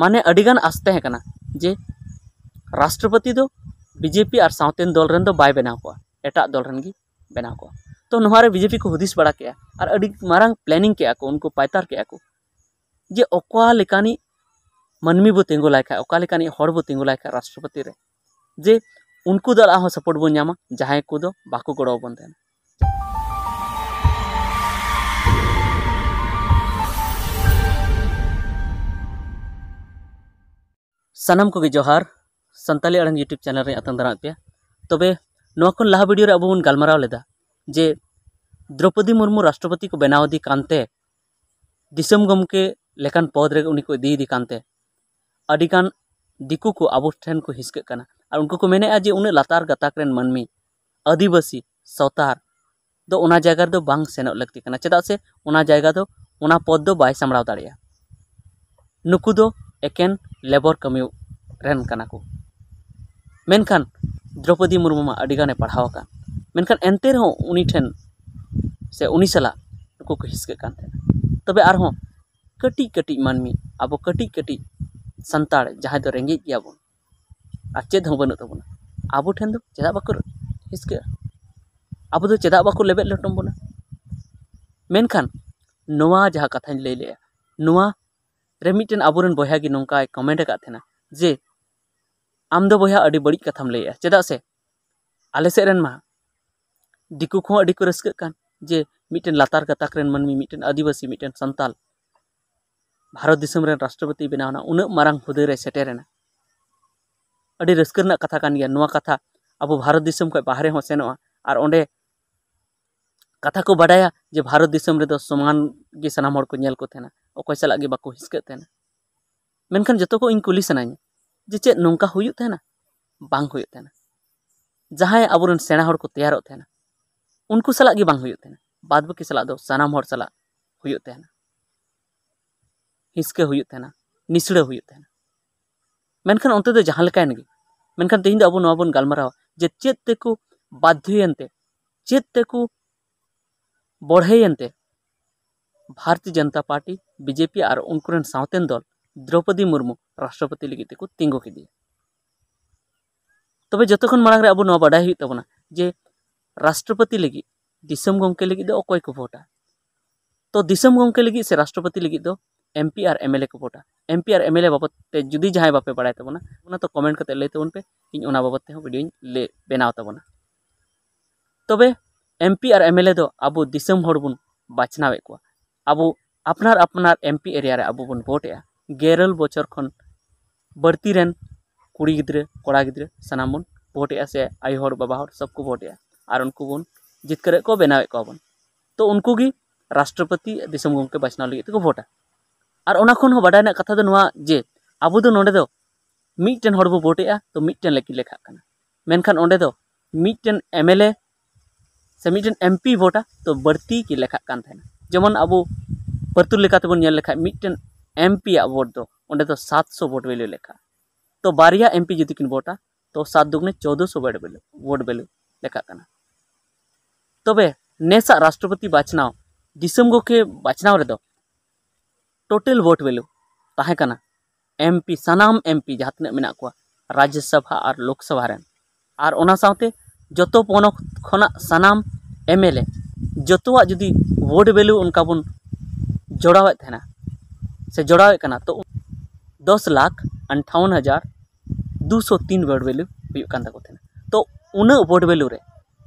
माने अगर आस जे राष्ट्रपति दो बीजेपी और सातन दल रन बै बना को एट दल रन बना को तो नारे बीजेपी को हदीस बड़ा के और मारंग प्लानिंग के उनको पायतार के जे अकानी मानमी बो तेगो लेकानी हरबो तेगो ले राष्ट्रपति रे जे उनको सपोर्ट बोन जहाँ को बाको गड़ो बन सनम को जोहार सानी आड़ यूट्यूब चैनल आतंक दारा पे तब तो लहा भिडियो अब बन गलमारा जे द्रौपदी मुर्मू राष्ट्रपति को बनावदीकते गमके पदरे उनके दिको को अब को हिस्कना और उनको को मेने जे उन लतार गतक मानमी आदिवासी सौतार दो उना जगह दो बांग सेन लगती चेदा से उना जगह दो उना पद दो बाय सामड़ दाड़ा नुकूद एकेन लेबर कमी मेखान द्रौपदी मुर्मू में पढ़ावकान मेखान एनते रहोन से उन साला को हिस्कान तब आर कटी कटी मानमी अब कटी कटी सानता जहाँ रेगे गया चेद बनू तबना अब ठेन चेदा बाको हिस्क अब चेदा बाको लेबे लटम बोना मेखान कथा लैले रेमिटन अब बहागे नौका कमेंट रखा थे जे आम बहा बड़ी कथम लै चा से आले सेन मा दिकू को रसकान जे मिट्टन लतार गताक मानी मिट्टन आदिवासी मिट्टन सानताल भारत दिसम राष्ट्रपति बनावना उन्ग हूदे सेटेना अभी कथाकान कथा अब भारत दिसम खे बाहर सेनोगा और अं कथा को बाढ़ा जे भारत दिसम समान सामान सामको को थेना ओकोय सलागे बाको हिसके तेना मेनखान को इन कुली सनाय जे चे नोंका हुयु तेना सेना हड को तयार होतेना उनकु सलागे बांग हुयु तेना बादबकी सला दो सनाम हड सला हुयु तेना हिसके जे चेत तेकु बाध्ययनते चेत भारतीय जनता पार्टी बीजेपी और ᱩᱱᱠᱩᱨᱮᱱ ᱥᱟᱶᱛᱮᱱ दल द्रौपदी ᱢᱩᱨᱢᱩ राष्ट्रपति ᱞᱟᱹᱜᱤᱫ ᱛᱮᱠᱚ ᱛᱤᱸᱜᱩ ᱠᱮᱫᱮᱭᱟ ᱛᱚᱵᱮ ᱡᱚᱛᱚ ᱠᱷᱚᱱ ᱢᱟᱲᱟᱝ ᱨᱮ ᱟᱵᱚ राष्ट्रपति लगे दिसम गमके लगी अकय को भोटा तो दिसम गमके लगी से राष्ट्रपति लगे दो एमपी और एम एल ए को भोटा एमपी और एमएलए बाबद ते जुदी जहां बापे बड़ा तबना तो कमेंट करते लैताबे उन पे इन बाबद ते वीडियो ले बनाव तबना तबे एमपी और एमएलए दो अब दिसम हड़ बाचनावे को अब अपना अपना एमपी एरिया अब बन भोटे गरल बचर खनती कुड़ी गिद्र कड़ा गिद्र सना बन भोटे से आई हर बाबा हर सब भोटे और उनको बन जितकर को बनावे बन तो उनको गी राष्ट्रपति दिसम गमे बाचना लगे तक भोटा और उन्होंने बाडा कथा तो ना जे अब नीटन हर भोटे तो मिट्टन लेकिन लेखा मनखान अंटन एम एल ए से मिट्टन एमपी भोटा तो बढ़ती की लेखा जमन अब पतुर लेकिन एम पी आोट दो सात सौ भोट वैल्यू लेखा तो बारे एम पी जुदी भोटा तो सात दुगने चौदह सौ भोट वैल्यू भोट वैल्यू लेखा तब नेसा राष्ट्रपति बाचनाव दिसम गोखे बाचनाव टोटल भोट वैल्यू तहकना एम पी सनाम एम पी जहाँ तक मेना को राज्यसभा और लोकसभा और जो पन खना एम एल ए जो जुदी वोट वैल्यू उनका बन जोड़ावे थे से जोड़ावे करना तो दस लाख अंठावन हजार दो सौ तीन वोट वैल्यू हुई तक थे ना तो उन वोट वैल्यू रे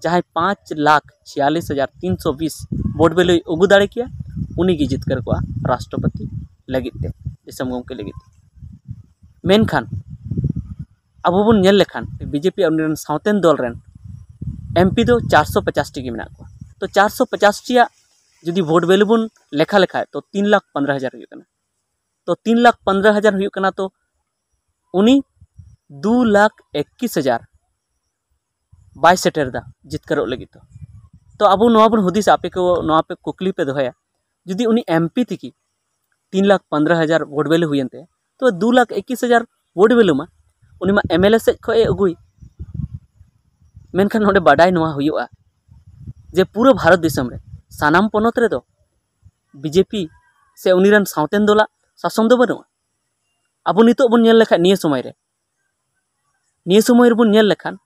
जहाँ पाँच लाख छियालीस हजार तीन सौ बीस वोट वैल्यू उगू दाड़े किया उन्हीं की जितकर को राष्ट्रपति लगे दिसम गोमे मेनखान अब बन लेखान बीजेपी और सातन दल एम पी चार सौ पचास टी तो चार सौ पचास जी भोट ᱵᱷᱮᱞᱩ बन लेखा लेखा तो तीन लाख पंद्रह हजार हो तो तीन लाख पंद्रह हज़ार हुई तो उनी दो लाख इक्कीस हज़ार बै सेटेरदा जितकर लगे तो तो अब बन हदिस आपे को पे कुकली पे दोया जी उनी एम पी तक तीन लाख पंद्रह हज़ार वोट वैल्यू हुई तो दो लाख इक्कीस हज़ार वोट वैल्यू मा उनी एम एल ए सेज खे अगुई मेखान ना जे पूरा भारत दिसम रे सानाम पनोत बीजेपी से उनीरन सावतेन दोला शासन दो बनो अब नितो बन नेल लेखा निय समय रे निय समय रे बन नेल लेखान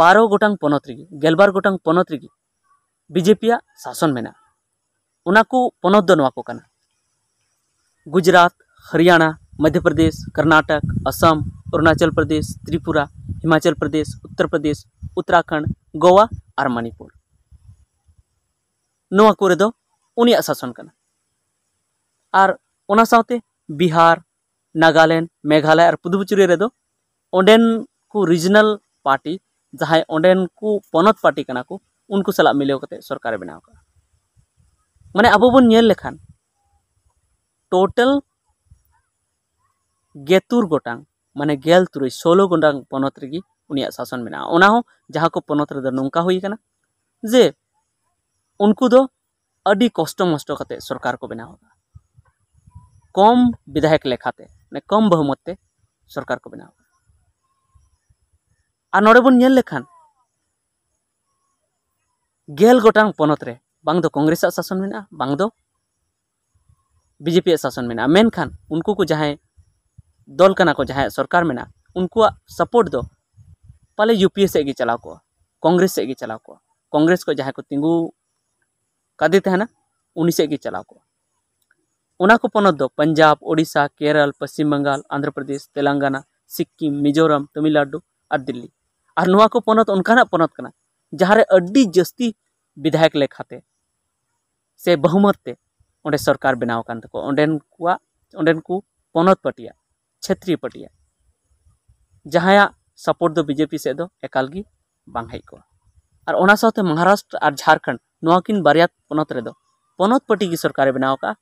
12 गोटांग पनोत रे शासन मेना उनाकु दो गुजरात हरियाणा मध्य प्रदेश कर्नाटक असम अरुणाचल प्रदेश त्रिपुरा हिमाचल प्रदेश उत्तर प्रदेश उत्तराखंड गोवा और मणिपुर ना शासन और बिहार नागालैंड मेघालय और पुदुपुचुरी ओडन को रीजनल पार्टी जहां ओडन को पनत पार्टी का उनको साल मिले कर सरकार बनाव मैं अब बोल लेखान टोटल गेतुर गोटांग माने गल तुर सोलो गोटांग पनत रगी उन शासन मेना जहाँ को पनत रहा नौका हुई जे कष्ट मष्ट कर सरकार को बना कम विधायक लेखाते मैं कम बहुमत सरकार को बना आ नोड़े बन नेल लेखान गेल गटांग पनत रे बांग दो कांग्रेस शासन मेना बांग दो बीजेपी शासन मेना मेनखान उनको को जहां दल कना को जहां सरकार मेना उनको सपोर्ट दो पाले यूपीए से गी चलाव को कांग्रेस से गी को कांग्रेस को जहां को तिंगू कदी थे उन्हीं सब चलाको पंजाब ओडिशा केरल पश्चिम बंगाल आंध्र प्रदेश तेलंगाना सिक्किम मिजोराम तमिलनाडु और दिल्ली और ना को पनत उनकाना पनत कना जहारे अड्डी जस्ती विधायक लेखाते से बहुमत ते ओंडे सरकार बनाव कान तको ओंडेन कुआ ओंडेन कु पनत पटिया क्षेत्रीय पटिया जहाया सपोर्ट दो बीजेपी से दो एकालगी बांग को और ओना साथे महाराष्ट्र और झारखंड नौकिन बारिया पनत रे पनत पटी की सरकार बनाव का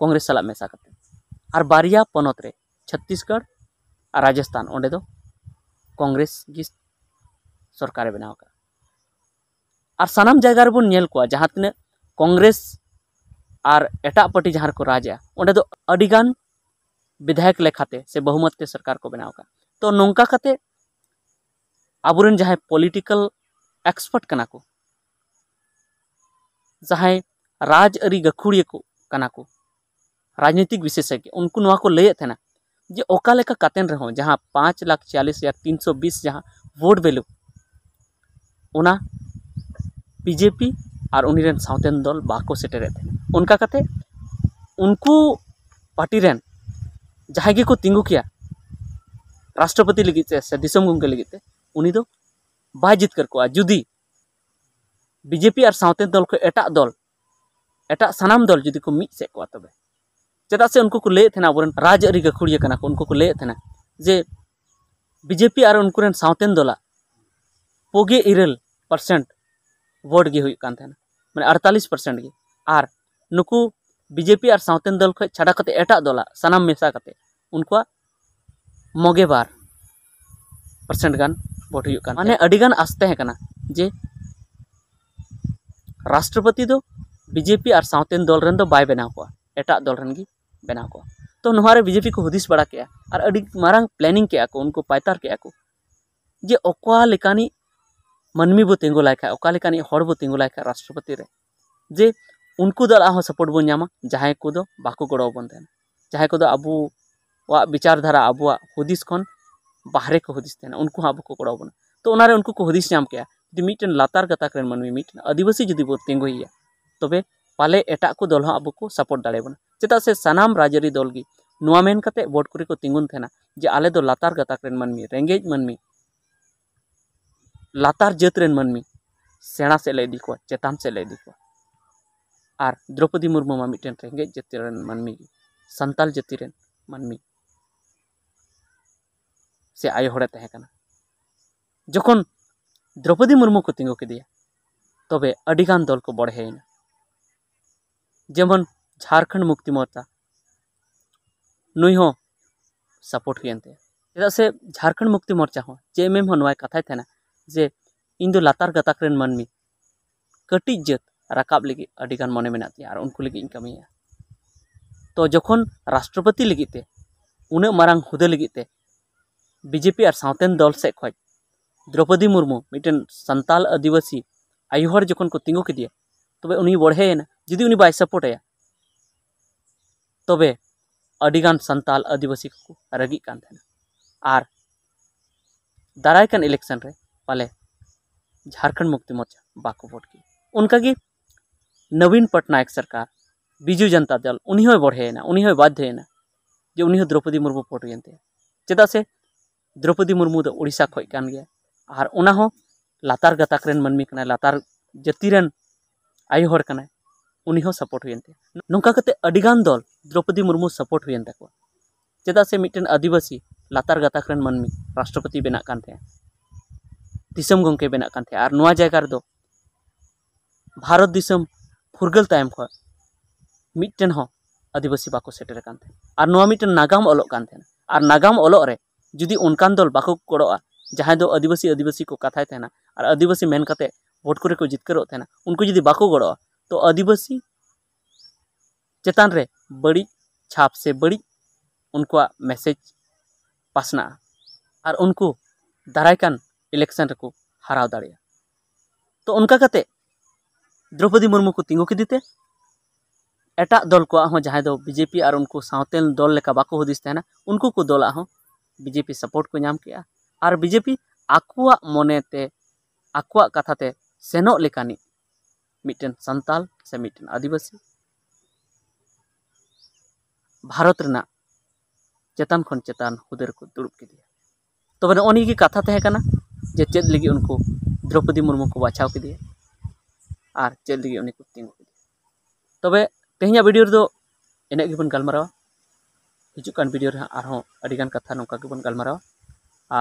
कांग्रेस साला मेसा करते और बारिया पनत रे छत्तीसगढ़ और राजस्थान ओंडे दो कांग्रेस की सरकार बनाओ का और सनम जगार बन नेल को जहां तने कांग्रेस और एटा पटी जहां को राजा ओंडे दो अडीगन विधायक लेखाते से बहुमत के सरकार को बनाओ का तो नोंका कते अबुरन जहां पॉलिटिकल एक्सपर्ट कना को ᱡᱟᱦᱟᱸᱭ राजी ᱜᱟᱹᱠᱷᱩᱲᱤᱭᱟᱹ को राजनीतिक विशेषज्ञ उनको नवा को लैत थे जे अका कातेन रहे जहाँ पाँच लाख चालीस हज़ार तीन सौ बीस जहाँ वोट वैल्यू उना बीजेपी और उनरें सावतेन दल बाको सेटेद उनका कते उनको पार्टी रेन जहाँ के को तीगू किया राष्ट्रपति लगे से दिसम गमके लगे उनी दो को जुदी बीजेपी और सावते दल को एट दल एट सामान दल जुदी को मिट सक तब चेदा से उनको लैना अब राजी गाखड़िया उनको को लैना जे बीजेपी और उनको सावते दला पगे इरल पार्सेंट वोट मैं अड़तालीस पार्सेंट नुक बीजेपी और सावते दल खे छाड़ा एट दल सामान मशा कर उनको मगे बार पार्सेंट गान भोट हो मानी आस्तेना जे राष्ट्रपति दो बीजेपी और सातन दल रन बै तो को एट दल रन बना को तो नारे बीजेपी को हदीस बड़ा के और प्लानिंग के उनको पायतार के जे अकानी मानमी बो तेगो लेकानी हड़ बो तेगो लेखा राष्ट्रपति रे जे उनको आहो सपोर्ट बो नामा जहाँ को बाको गड़ो बन जहाँ को अब विचारधारा अब हदीस खन बाहर को हदीस तेना उनको अब को गड़ो बना तो उनको को नाम के ᱡᱩᱫᱤ ᱢᱤᱫᱴᱮᱱ ᱞᱟᱛᱟᱨ ᱜᱟᱛᱟᱠ ᱨᱮᱱ ᱢᱟᱹᱱᱢᱤ ᱢᱤᱫᱴᱮᱱ ᱟᱹᱫᱤᱵᱟᱹᱥᱤ ᱡᱩᱫᱤ ᱵᱚ ᱛᱤᱸᱜᱩᱭᱮᱭᱟ ᱛᱚᱵᱮ ᱯᱟᱞᱮ ᱮᱴᱟᱜ ᱠᱚ ᱫᱚᱞ ᱦᱚᱸ ᱟᱵᱚ ᱠᱚ ᱥᱟᱯᱳᱨᱴ ᱫᱟᱲᱮᱭᱟᱵᱚᱱᱟ ᱪᱮᱫᱟᱜ ᱥᱮ ᱥᱟᱱᱟᱢ ᱨᱟᱡᱽᱟᱹᱨᱤ ᱫᱚᱞ ᱜᱮ ᱱᱚᱣᱟ ᱢᱮᱱ ᱠᱟᱛᱮ ᱵᱳᱴ ᱠᱚᱨᱮ ᱠᱚ ᱛᱤᱸᱜᱩᱱ ᱛᱟᱦᱮᱱᱟ ᱡᱮ ᱟᱞᱮ ᱫᱚ ᱞᱟᱛᱟᱨ ᱜᱟᱛᱟᱠ ᱨᱮᱱ ᱢᱟᱹᱱᱢᱤ ᱨᱮᱸᱜᱮᱡ ᱢᱟᱹᱱᱢᱤ ᱞᱟᱛᱟᱨ ᱡᱟᱹᱛ ᱨᱮᱱ ᱢᱟᱹᱱᱢᱤ ᱥᱮᱬᱟ ᱥᱮᱫ ᱞᱮ ᱤᱫᱤ ᱠᱚᱣᱟ ᱪᱮᱛᱟᱱ ᱥᱮᱫ ᱞᱮ ᱤᱫᱤ ᱠᱚᱣᱟ ᱟᱨ ᱫᱨᱳᱯᱚᱫᱤ ᱢᱩᱨᱢᱩ ᱢᱟ ᱢᱤᱫᱴᱮᱱ ᱨᱮᱸᱜᱮᱡ ᱡᱟᱹᱛᱤ ᱨᱮᱱ ᱢᱟᱹᱱᱢᱤ ᱥᱟᱱᱛᱟᱞ ᱡᱟᱹᱛᱤ ᱨᱮᱱ ᱢᱟᱹᱱᱢᱤ ᱥᱮ ᱟᱭᱳ ᱦᱚᱲᱮ ᱛᱟᱦᱮᱸ ᱠᱟᱱᱟ ᱡᱚᱠᱷᱚᱱ द्रौपदी मुर्मू को तीगो कि तब अगान दल को बढ़ेना जेमन झारखंड मुक्ति मोर्चा नुह सपोर्ट हुए चेदा से झारखंड मुक्ति मोर्चा हो जे एम एम कथा थे जे इन लातार गताक मानमी कटिज जत राब लगे अगर मन मे और उनको इन कमी तो जख राष्ट्रपति लगे उन्ना मारा हूदे लगे बीजेपी और सातन दल सज द्रौपदी मुर्मू मिट्ट सन्ताल आदिवासी आयुहर जो को तीगो कि तब उन बढ़ेना जुदी बै सपोर्टे तब सन्ताल आदिवासी को रागी और दारायकान इलेक्शन पाले झारखंड मुक्ति मोर्चा बाको वोट की उनका गी नवीन पटनायक सरकार बीजू जनता दल उन बढ़ेना उन बाध्यना जे उन द्रौपदी मुर्मू पोटे चेदा से द्रौपदी मुर्मू तो उड़ीसा खोज गया ᱟᱨ ᱚᱱᱟ ᱦᱚᱸ ᱞᱟᱛᱟᱨ ᱜᱟᱛᱟᱠ ᱨᱮᱱ ᱢᱟᱹᱱᱢᱤ ᱠᱟᱱᱟᱭ ᱞᱟᱛᱟᱨ ᱡᱟᱹᱛᱤ ᱨᱮᱱ ᱟᱭᱳ ᱦᱚᱲ ᱠᱟᱱᱟᱭ ᱩᱱᱤ ᱦᱚᱸ ᱥᱟᱯᱳᱨᱴ ᱦᱩᱭᱮᱱ ᱛᱟᱭᱟ ᱱᱚᱝᱠᱟ ᱠᱟᱛᱮ ᱟᱹᱰᱤᱜᱟᱱ ᱫᱚᱞ ᱫᱨᱚᱯᱚᱫᱤ ᱢᱩᱨᱢᱩ ᱥᱟᱯᱳᱨᱴ ᱦᱩᱭᱮᱱ ᱛᱟᱠᱚᱣᱟ ᱪᱮᱫᱟᱜ ᱥᱮ ᱢᱤᱫᱴᱮᱱ ᱟᱹᱫᱤᱵᱟᱹᱥᱤ ᱞᱟᱛᱟᱨ ᱜᱟᱛᱟᱠ ᱨᱮᱱ ᱢᱟᱹᱱᱢᱤ ᱨᱟᱥᱴᱨᱚᱯᱚᱛᱤ ᱵᱮᱱᱟᱜ ᱠᱟᱱ ᱛᱟᱦᱮᱸᱜᱼᱟ ᱫᱤᱥᱚᱢ ᱜᱚᱢᱠᱮ ᱵᱮᱱᱟᱜ ᱠᱟᱱ ᱛᱟᱦᱮᱸᱜᱼᱟ ᱟᱨ ᱱᱚᱣᱟ ᱡᱟᱭᱜᱟ ᱨᱮᱫᱚ ᱵᱷᱟᱨᱚᱛ ᱫᱤᱥᱚᱢ ᱯᱷᱩᱨᱜᱟᱹᱞ ᱛᱟᱭᱚᱢ ᱠᱷᱚᱱ ᱢᱤᱫᱴᱮᱱ ᱦᱚᱸ आदिवासी बाको सेटेर कान और नुआ मिटन नागाम ओलोग कान और नागाम ओलोग रे जुदी उनकान दल बाको गड़ोआ जहाँ आदिवासी आदिवासी को कथा थे और आदिवासी मन भोट को जितकर उनको जी बा गो तो आदिवासी चितान रे बड़ी छाप से बड़ी उनको मेसेज पासना और उनको दारायकान इलेक्शन को हराव दड़ा तो उनका कते द्रौपदी मुर्मू को तीगो कीदी एट दल को जहाँ बीजेपी और उनको सातल दल का बाको हदीस उनको को दल बीजेपी सपोर्ट को नाम के और बीजेपी मनते कथाते सेनो लेकानी मिटन संताल से मिटन आदिवासी भारत रना चेतान खन चेतान हुदर को दुरुप के दिया तो बने ओनी की कथा तय करना जे चेत लगी उनको द्रौपदी मुर्मू को बचाव के दिया और चेत लगी उन्हें कुत्ती को दिया तो बे तेहिया वीडियो दो इन्हें कि बन हिचुकान वीडियो रहा आरहो अधिकान कथा नौका कि बन गलमरा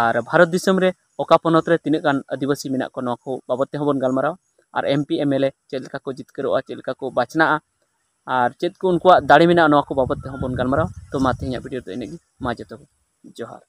আর ভারত দিশম রে অকা পনত রে তিনা গান আদিবাসী মেনা কো নকো বাবদ তেহ বন গালমারাও আর এমপি এমএলএ চেলকা কো জিতকারোয়া চেলকা কো বাচনা আর চেত কো উনকো দাড়ি মেনা নকো বাবদ তেহ বন গালমারাও তো মাতে হিয়া ভিডিও তো এনেগি মা জতো জোহার